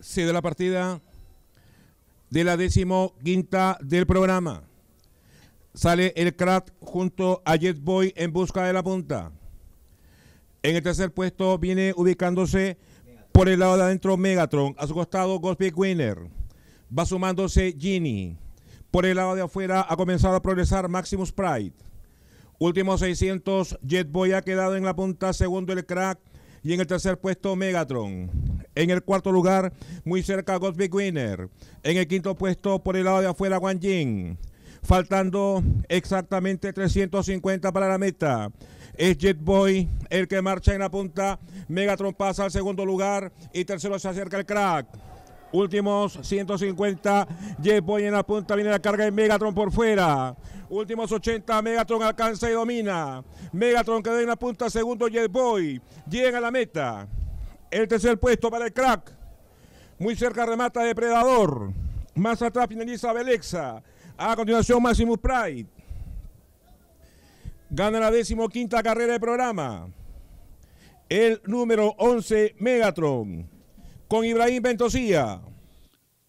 se da la partida de la décimo quinta del programa. Sale el crack junto a Jet Boy en busca de la punta. En el tercer puesto viene ubicándose por el lado de adentro Megatron. A su costado Big Winner. Va sumándose Ginny. Por el lado de afuera ha comenzado a progresar Maximus Pride. Último 600, Jet Boy ha quedado en la punta, segundo el crack y en el tercer puesto Megatron. En el cuarto lugar, muy cerca, Big Winner. En el quinto puesto, por el lado de afuera, Wang Jin. Faltando exactamente 350 para la meta es Jet Boy el que marcha en la punta. Megatron pasa al segundo lugar y tercero se acerca el crack. Últimos 150, Jet Boy en la punta, viene la carga de Megatron por fuera. Últimos 80, Megatron alcanza y domina. Megatron queda en la punta, segundo Jet Boy. Llega a la meta. Este el tercer puesto para el crack. Muy cerca remata Depredador. Más atrás finaliza Belexa. A continuación Maximus Pride. Gana la décimo carrera de programa. El número 11 Megatron. Con Ibrahim Ventosía.